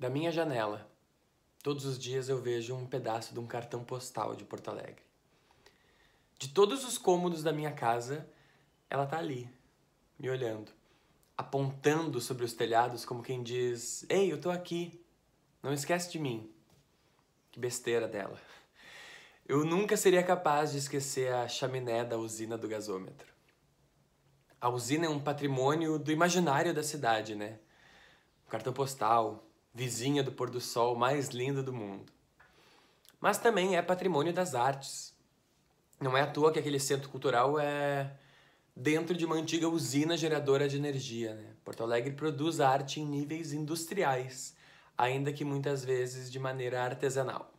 Da minha janela, todos os dias eu vejo um pedaço de um cartão postal de Porto Alegre. De todos os cômodos da minha casa, ela tá ali, me olhando, apontando sobre os telhados como quem diz: "Ei, eu tô aqui. Não esquece de mim." Que besteira dela. Eu nunca seria capaz de esquecer a chaminé da usina do gasômetro. A usina é um patrimônio do imaginário da cidade, né? O cartão postal, vizinha do pôr do sol mais linda do mundo. Mas também é patrimônio das artes. Não é à toa que aquele centro cultural é dentro de uma antiga usina geradora de energia. Né? Porto Alegre produz arte em níveis industriais, ainda que muitas vezes de maneira artesanal.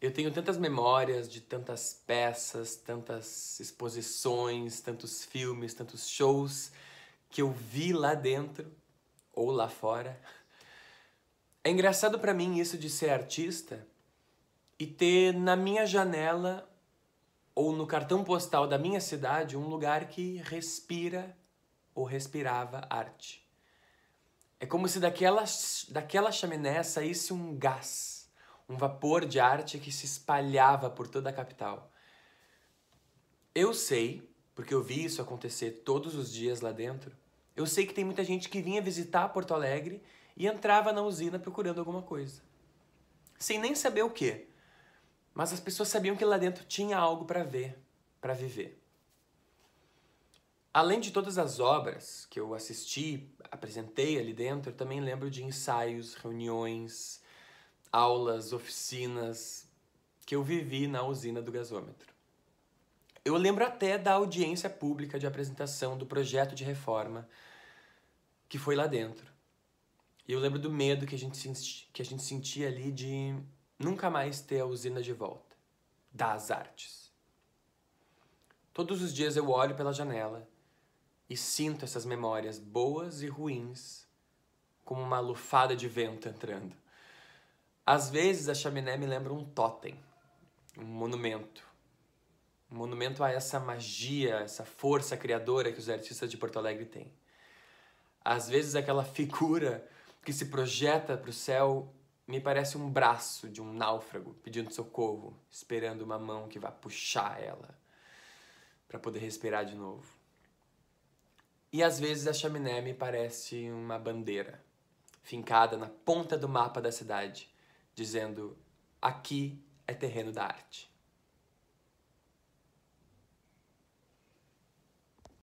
Eu tenho tantas memórias de tantas peças, tantas exposições, tantos filmes, tantos shows que eu vi lá dentro ou lá fora. É engraçado para mim isso de ser artista e ter na minha janela ou no cartão postal da minha cidade um lugar que respira ou respirava arte. É como se daquela, daquela chaminé saísse um gás, um vapor de arte que se espalhava por toda a capital. Eu sei, porque eu vi isso acontecer todos os dias lá dentro, eu sei que tem muita gente que vinha visitar Porto Alegre e entrava na usina procurando alguma coisa. Sem nem saber o que. Mas as pessoas sabiam que lá dentro tinha algo para ver, para viver. Além de todas as obras que eu assisti, apresentei ali dentro, eu também lembro de ensaios, reuniões, aulas, oficinas que eu vivi na usina do gasômetro. Eu lembro até da audiência pública de apresentação do projeto de reforma que foi lá dentro. E eu lembro do medo que a gente, que a gente sentia ali de nunca mais ter a usina de volta das artes. Todos os dias eu olho pela janela e sinto essas memórias boas e ruins como uma lufada de vento entrando. Às vezes a chaminé me lembra um totem, um monumento, monumento a essa magia, essa força criadora que os artistas de Porto Alegre têm. Às vezes aquela figura que se projeta para o céu me parece um braço de um náufrago pedindo socorro, esperando uma mão que vá puxar ela para poder respirar de novo. E às vezes a chaminé me parece uma bandeira fincada na ponta do mapa da cidade, dizendo: aqui é terreno da arte.